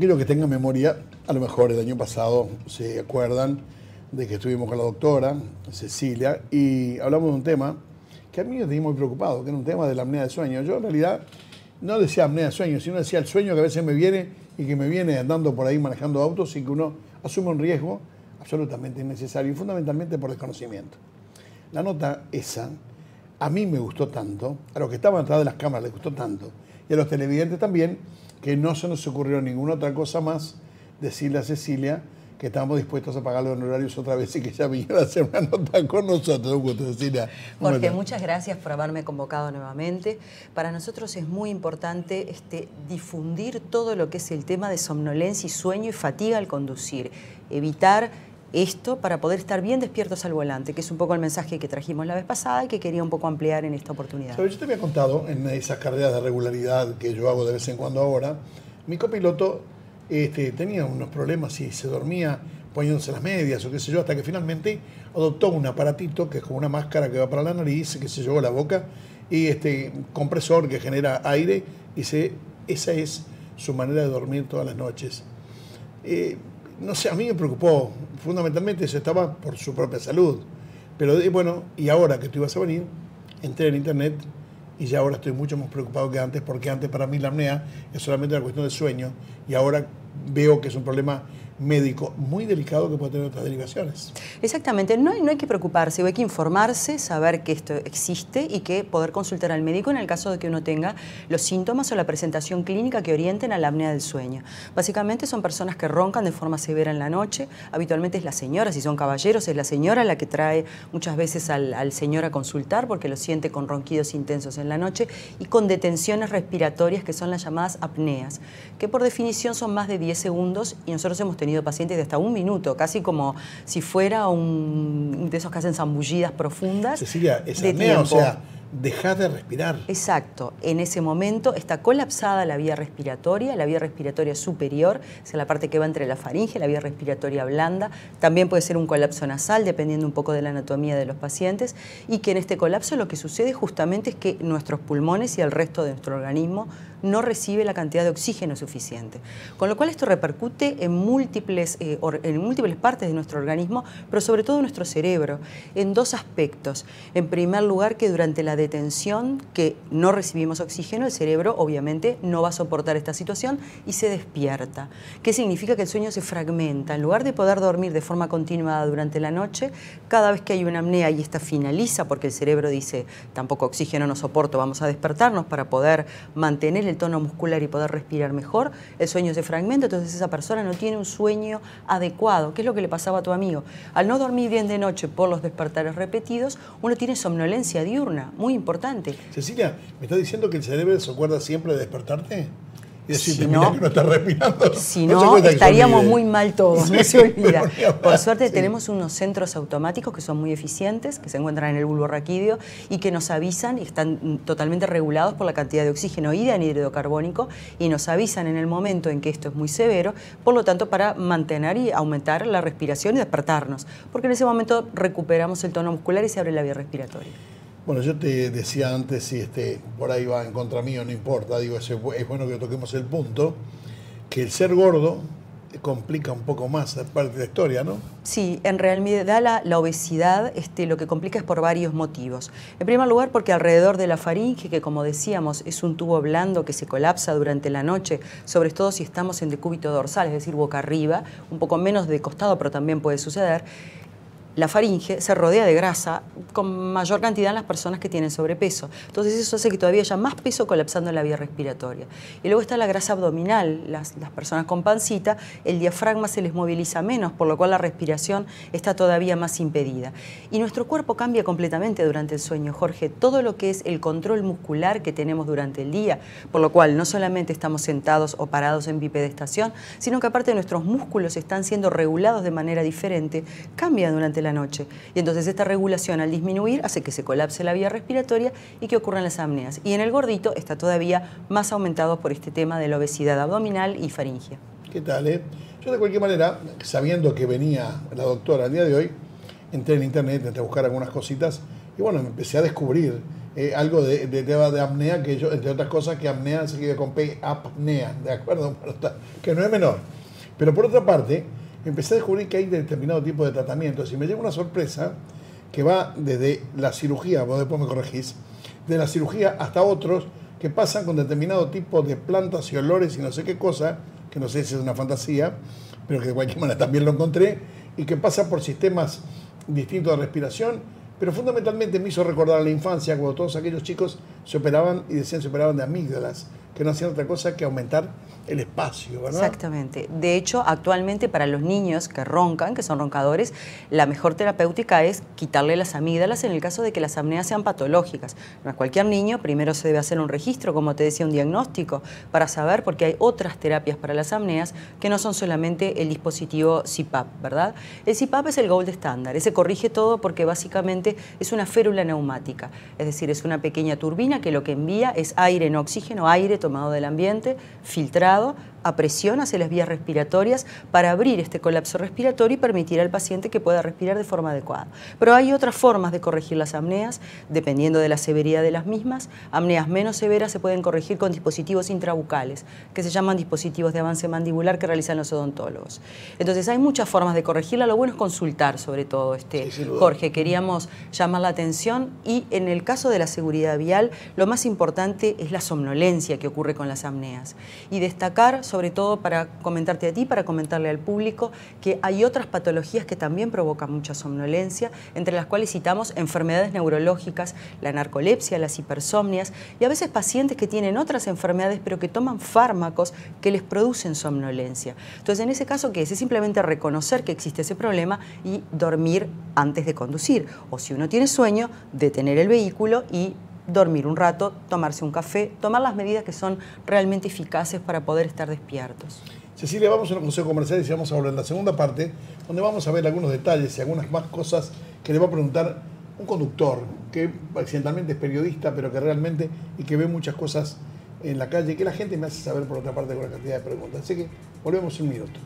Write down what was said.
Quiero que tengan memoria, a lo mejor el año pasado se acuerdan de que estuvimos con la doctora Cecilia y hablamos de un tema que a mí me tenía muy preocupado, que era un tema de la apnea de sueño. Yo en realidad no decía apnea de sueño, sino decía el sueño que a veces me viene y que me viene andando por ahí manejando autos sin que uno asume un riesgo absolutamente innecesario y fundamentalmente por desconocimiento. La nota esa a mí me gustó tanto, a los que estaban atrás de las cámaras les gustó tanto y a los televidentes también, que no se nos ocurrió ninguna otra cosa más decirle a Cecilia que estamos dispuestos a pagar los honorarios otra vez y que ya viniera a hacer una nota con nosotros. Un Cecilia. Jorge, muchas gracias por haberme convocado nuevamente. Para nosotros es muy importante este, difundir todo lo que es el tema de somnolencia y sueño y fatiga al conducir. Evitar esto para poder estar bien despiertos al volante, que es un poco el mensaje que trajimos la vez pasada y que quería un poco ampliar en esta oportunidad. Yo te había contado en esas carreras de regularidad que yo hago de vez en cuando ahora, mi copiloto este, tenía unos problemas y se dormía poniéndose las medias o qué sé yo, hasta que finalmente adoptó un aparatito que es como una máscara que va para la nariz, que se llevó la boca, y este compresor que genera aire, y esa es su manera de dormir todas las noches. Eh, no sé, a mí me preocupó. Fundamentalmente eso estaba por su propia salud. Pero bueno, y ahora que tú ibas a venir, entré en internet y ya ahora estoy mucho más preocupado que antes, porque antes para mí la apnea es solamente una cuestión de sueño y ahora veo que es un problema médico muy delicado que puede tener otras derivaciones. Exactamente, no hay, no hay que preocuparse, hay que informarse, saber que esto existe y que poder consultar al médico en el caso de que uno tenga los síntomas o la presentación clínica que orienten a la apnea del sueño. Básicamente son personas que roncan de forma severa en la noche, habitualmente es la señora, si son caballeros, es la señora la que trae muchas veces al, al señor a consultar porque lo siente con ronquidos intensos en la noche y con detenciones respiratorias que son las llamadas apneas, que por definición son más de 10 segundos y nosotros hemos tenido pacientes de hasta un minuto, casi como si fuera un de esos que hacen zambullidas profundas. Cecilia, es apnea, o sea, dejar de respirar. Exacto. En ese momento está colapsada la vía respiratoria, la vía respiratoria superior, es la parte que va entre la faringe, la vía respiratoria blanda. También puede ser un colapso nasal, dependiendo un poco de la anatomía de los pacientes. Y que en este colapso lo que sucede justamente es que nuestros pulmones y el resto de nuestro organismo no recibe la cantidad de oxígeno suficiente. Con lo cual esto repercute en múltiples, eh, en múltiples partes de nuestro organismo, pero sobre todo en nuestro cerebro, en dos aspectos. En primer lugar, que durante la detención, que no recibimos oxígeno, el cerebro obviamente no va a soportar esta situación y se despierta. ¿Qué significa que el sueño se fragmenta? En lugar de poder dormir de forma continuada durante la noche, cada vez que hay una apnea y esta finaliza, porque el cerebro dice, tampoco oxígeno no soporto, vamos a despertarnos para poder mantener el tono muscular y poder respirar mejor, el sueño se fragmenta, entonces esa persona no tiene un sueño adecuado, ¿qué es lo que le pasaba a tu amigo. Al no dormir bien de noche por los despertares repetidos, uno tiene somnolencia diurna, muy importante. Cecilia, ¿me estás diciendo que el cerebro se acuerda siempre de despertarte? si no, estaríamos muy mal todos, no se olvida. Por suerte tenemos unos centros automáticos que son muy eficientes, que se encuentran en el bulbo raquídeo y que nos avisan y están mm, totalmente regulados por la cantidad de oxígeno y de anhídrido carbónico y nos avisan en el momento en que esto es muy severo, por lo tanto para mantener y aumentar la respiración y despertarnos, porque en ese momento recuperamos el tono muscular y se abre la vía respiratoria. Bueno, yo te decía antes, si este, por ahí va en contra mío, no importa, digo, es, es bueno que toquemos el punto, que el ser gordo complica un poco más parte de la historia, ¿no? Sí, en realidad la, la, obesidad este, lo que complica es por varios motivos. En primer lugar, porque alrededor de la faringe, que como decíamos es un tubo blando que se colapsa durante la noche, sobre todo si estamos en decúbito dorsal, es decir, boca arriba, un poco menos de costado, pero también puede suceder, la faringe se rodea de grasa con mayor cantidad en las personas que tienen sobrepeso. Entonces eso hace que todavía haya más peso colapsando en la vía respiratoria. Y luego está la grasa abdominal, las, personas con pancita, el diafragma se les moviliza menos, por lo cual la respiración está todavía más impedida. Y nuestro cuerpo cambia completamente durante el sueño, Jorge. Todo lo que es el control muscular que tenemos durante el día, por lo cual no solamente estamos sentados o parados en bipedestación, sino que aparte nuestros músculos están siendo regulados de manera diferente, cambia durante la noche. Y entonces esta regulación al disminuir hace que se colapse la vía respiratoria y que ocurran las apneas. Y en el gordito está todavía más aumentado por este tema de la obesidad abdominal y faringia. ¿Qué tal, eh? Yo de cualquier manera, sabiendo que venía la doctora al día de hoy, entré en internet, intenté a buscar algunas cositas y bueno, empecé a descubrir eh, algo de, tema de, apnea, que yo, entre otras cosas, que apnea se quiere con apnea, ¿de acuerdo? Que no es menor. Pero por otra parte, empecé a descubrir que hay determinado tipo de tratamientos y me llegó una sorpresa que va desde la cirugía, vos después me corregís, de la cirugía hasta otros que pasan con determinado tipo de plantas y olores y no sé qué cosa, que no sé si es una fantasía, pero que de cualquier manera también lo encontré, y que pasa por sistemas distintos de respiración, pero fundamentalmente me hizo recordar la infancia, cuando todos aquellos chicos se operaban y decían se operaban de amígdalas que no hacían otra cosa que aumentar el espacio, ¿verdad? Exactamente. De hecho, actualmente para los niños que roncan, que son roncadores, la mejor terapéutica es quitarle las amígdalas en el caso de que las apneas sean patológicas. No cualquier niño, primero se debe hacer un registro, como te decía, un diagnóstico, para saber, porque hay otras terapias para las apneas que no son solamente el dispositivo CPAP, ¿verdad? El CPAP es el gold estándar, ese corrige todo porque básicamente es una férula neumática, es decir, es una pequeña turbina que lo que envía es aire en oxígeno, aire tomado del ambiente, filtrado, a presión hacia las vías respiratorias para abrir este colapso respiratorio y permitir al paciente que pueda respirar de forma adecuada. Pero hay otras formas de corregir las apneas, dependiendo de la severidad de las mismas. Apneas menos severas se pueden corregir con dispositivos intrabucales, que se llaman dispositivos de avance mandibular que realizan los odontólogos. Entonces hay muchas formas de corregirla, lo bueno es consultar sobre todo, este, Jorge, queríamos llamar la atención y en el caso de la seguridad vial, lo más importante es la somnolencia que ocurre con las apneas y destacar sobre todo para comentarte a ti, para comentarle al público, que hay otras patologías que también provocan mucha somnolencia, entre las cuales citamos enfermedades neurológicas, la narcolepsia, las hipersomnias, y a veces pacientes que tienen otras enfermedades pero que toman fármacos que les producen somnolencia. Entonces, en ese caso, ¿qué es? Es simplemente reconocer que existe ese problema y dormir antes de conducir. O si uno tiene sueño, detener el vehículo y dormir un rato, tomarse un café, tomar las medidas que son realmente eficaces para poder estar despiertos. Cecilia, vamos a un consejo comercial y vamos a hablar en la segunda parte, donde vamos a ver algunos detalles y algunas más cosas que le va a preguntar un conductor que accidentalmente es periodista, pero que realmente y que ve muchas cosas en la calle y que la gente me hace saber por otra parte con la cantidad de preguntas. Así que volvemos en un minuto.